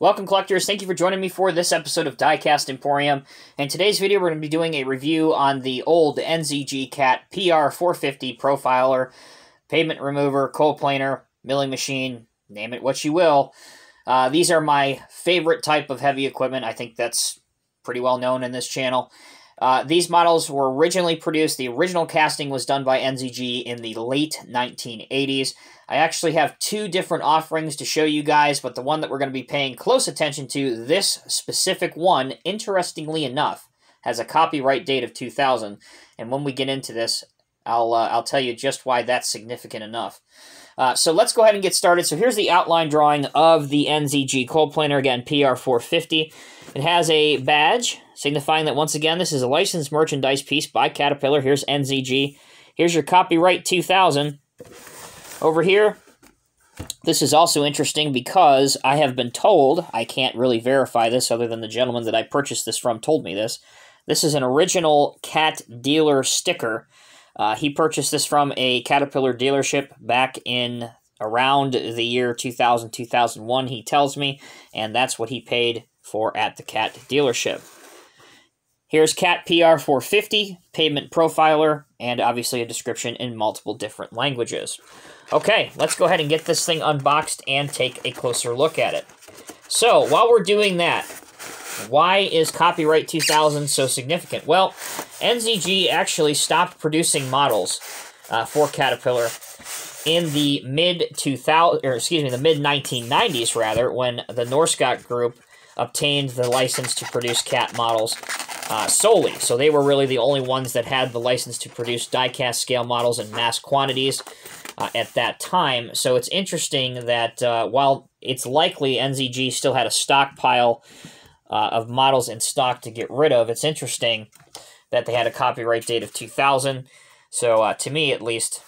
Welcome collectors, thank you for joining me for this episode of Diecast Emporium. In today's video we're going to be doing a review on the old NZG Cat PR450 profiler, pavement remover, coal planer, milling machine, name it what you will. Uh, these are my favorite type of heavy equipment. I think that's pretty well known in this channel. Uh, these models were originally produced. The original casting was done by NZG in the late 1980s. I actually have two different offerings to show you guys, but the one that we're going to be paying close attention to, this specific one, interestingly enough, has a copyright date of 2000. And when we get into this, I'll, uh, I'll tell you just why that's significant enough. Uh, so let's go ahead and get started. So here's the outline drawing of the NZG Cold Planer, again, PR450. It has a badge signifying that once again, this is a licensed merchandise piece by Caterpillar. Here's NZG. Here's your copyright 2000. Over here, this is also interesting because I have been told, I can't really verify this other than the gentleman that I purchased this from told me this. This is an original cat dealer sticker. Uh, he purchased this from a Caterpillar dealership back in around the year 2000, 2001, he tells me, and that's what he paid for at the cat dealership. Here's CAT PR 450, payment profiler, and obviously a description in multiple different languages. Okay, let's go ahead and get this thing unboxed and take a closer look at it. So, while we're doing that, why is copyright 2000 so significant? Well, NZG actually stopped producing models uh, for Caterpillar in the mid 2000 or excuse me, the mid 1990s rather, when the Norscott group obtained the license to produce cat models uh, solely. So they were really the only ones that had the license to produce diecast scale models in mass quantities uh, at that time. So it's interesting that uh, while it's likely NZG still had a stockpile uh, of models in stock to get rid of, it's interesting that they had a copyright date of 2000. So uh, to me, at least,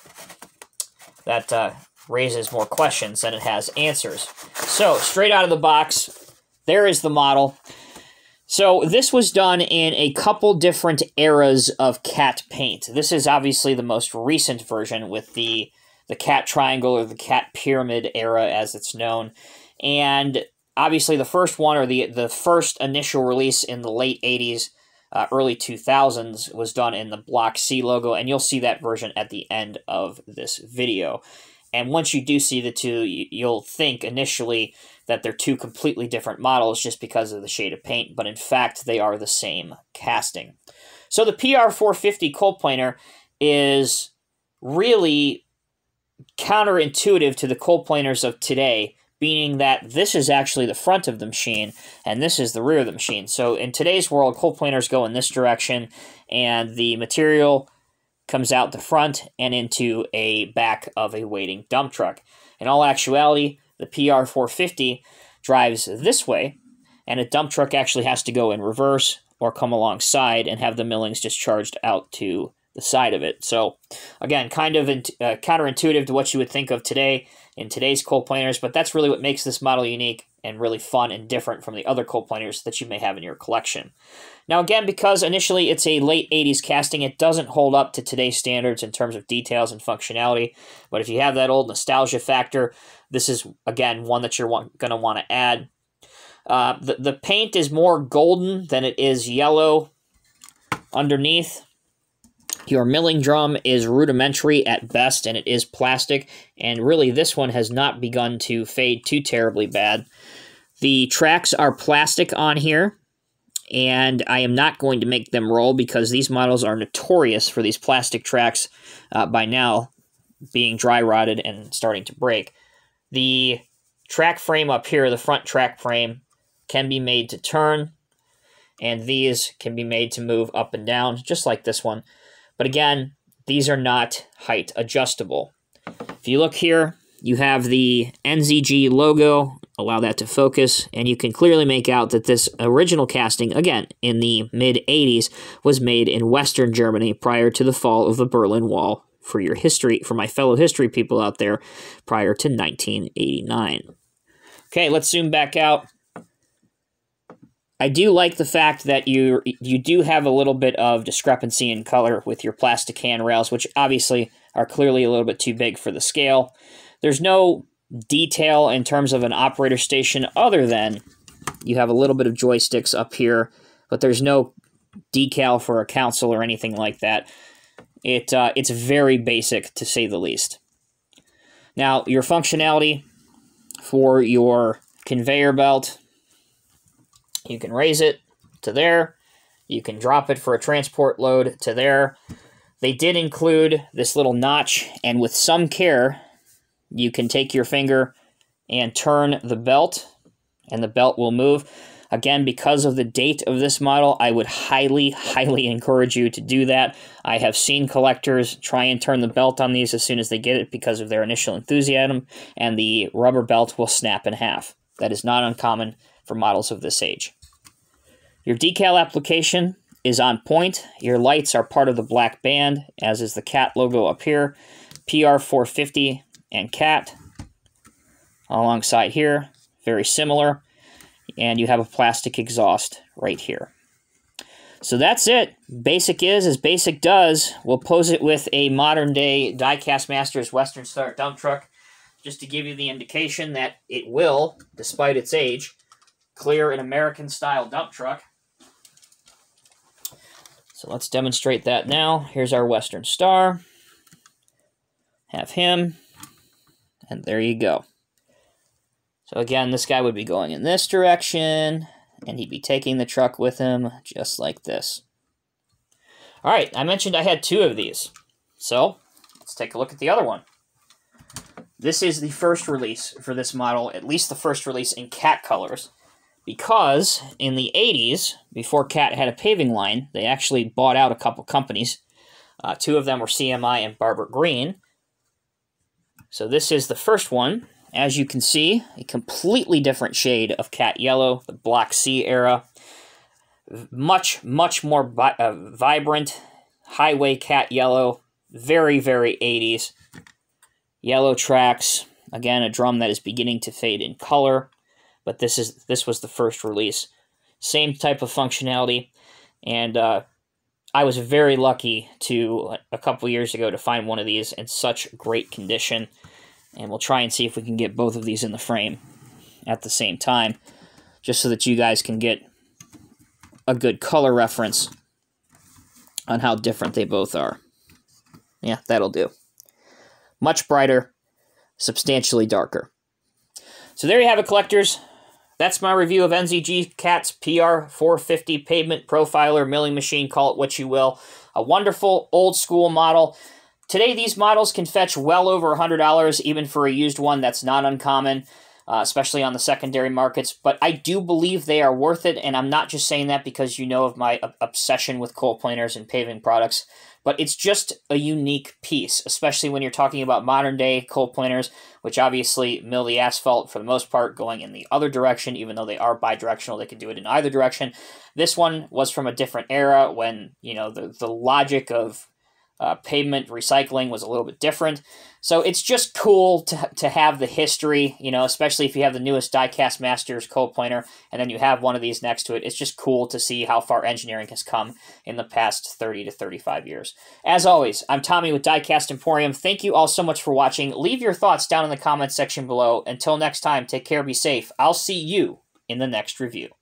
that uh, raises more questions than it has answers. So straight out of the box, there is the model. So this was done in a couple different eras of cat paint. This is obviously the most recent version with the the cat triangle or the cat pyramid era as it's known. And obviously the first one or the the first initial release in the late 80s uh, early 2000s was done in the block c logo and you'll see that version at the end of this video and once you do see the two, you'll think initially that they're two completely different models just because of the shade of paint, but in fact, they are the same casting. So the PR450 coal planer is really counterintuitive to the coal planers of today, meaning that this is actually the front of the machine and this is the rear of the machine. So in today's world, coal planers go in this direction, and the material comes out the front and into a back of a waiting dump truck. In all actuality, the PR 450 drives this way, and a dump truck actually has to go in reverse or come alongside and have the millings discharged out to the side of it. So, again, kind of in, uh, counterintuitive to what you would think of today in today's coal planers, but that's really what makes this model unique and really fun and different from the other coal Planers that you may have in your collection. Now, again, because initially it's a late 80s casting, it doesn't hold up to today's standards in terms of details and functionality. But if you have that old nostalgia factor, this is, again, one that you're going to want to add. Uh, the, the paint is more golden than it is yellow underneath. Your milling drum is rudimentary at best, and it is plastic, and really this one has not begun to fade too terribly bad. The tracks are plastic on here, and I am not going to make them roll because these models are notorious for these plastic tracks uh, by now being dry rotted and starting to break. The track frame up here, the front track frame, can be made to turn, and these can be made to move up and down, just like this one. But again, these are not height adjustable. If you look here, you have the NZG logo, allow that to focus, and you can clearly make out that this original casting, again, in the mid-80s, was made in Western Germany prior to the fall of the Berlin Wall for your history, for my fellow history people out there, prior to 1989. Okay, let's zoom back out. I do like the fact that you you do have a little bit of discrepancy in color with your plastic handrails, which obviously are clearly a little bit too big for the scale. There's no detail in terms of an operator station other than you have a little bit of joysticks up here, but there's no decal for a console or anything like that. It uh, it's very basic to say the least. Now your functionality for your conveyor belt you can raise it to there. You can drop it for a transport load to there. They did include this little notch, and with some care, you can take your finger and turn the belt, and the belt will move. Again, because of the date of this model, I would highly, highly encourage you to do that. I have seen collectors try and turn the belt on these as soon as they get it because of their initial enthusiasm, and the rubber belt will snap in half. That is not uncommon for models of this age. Your decal application is on point. Your lights are part of the black band, as is the CAT logo up here, PR450 and CAT alongside here, very similar. And you have a plastic exhaust right here. So that's it. Basic is as basic does. We'll pose it with a modern day Diecast Masters Western Star dump truck just to give you the indication that it will, despite its age, clear an American style dump truck. So let's demonstrate that now. Here's our Western Star. Have him. And there you go. So again, this guy would be going in this direction, and he'd be taking the truck with him, just like this. All right, I mentioned I had two of these. So let's take a look at the other one. This is the first release for this model, at least the first release in cat colors because in the 80s, before Cat had a paving line, they actually bought out a couple companies. Uh, two of them were CMI and Barber Green. So this is the first one. As you can see, a completely different shade of Cat Yellow, the Black Sea era. Much, much more vi uh, vibrant highway Cat Yellow. Very, very 80s. Yellow tracks. Again, a drum that is beginning to fade in color but this is this was the first release. Same type of functionality, and uh, I was very lucky to a couple years ago to find one of these in such great condition. And we'll try and see if we can get both of these in the frame at the same time, just so that you guys can get a good color reference on how different they both are. Yeah, that'll do. Much brighter, substantially darker. So there you have it, collectors. That's my review of NZG Cat's PR450 Pavement Profiler Milling Machine, call it what you will. A wonderful old school model. Today, these models can fetch well over $100, even for a used one. That's not uncommon uh, especially on the secondary markets. But I do believe they are worth it, and I'm not just saying that because you know of my obsession with coal planers and paving products. But it's just a unique piece, especially when you're talking about modern day coal planers, which obviously mill the asphalt for the most part, going in the other direction, even though they are bidirectional, they can do it in either direction. This one was from a different era when, you know, the, the logic of uh, pavement recycling was a little bit different. So it's just cool to, to have the history, you know, especially if you have the newest Diecast Masters cold planer and then you have one of these next to it. It's just cool to see how far engineering has come in the past 30 to 35 years. As always, I'm Tommy with Diecast Emporium. Thank you all so much for watching. Leave your thoughts down in the comments section below. Until next time, take care, be safe. I'll see you in the next review.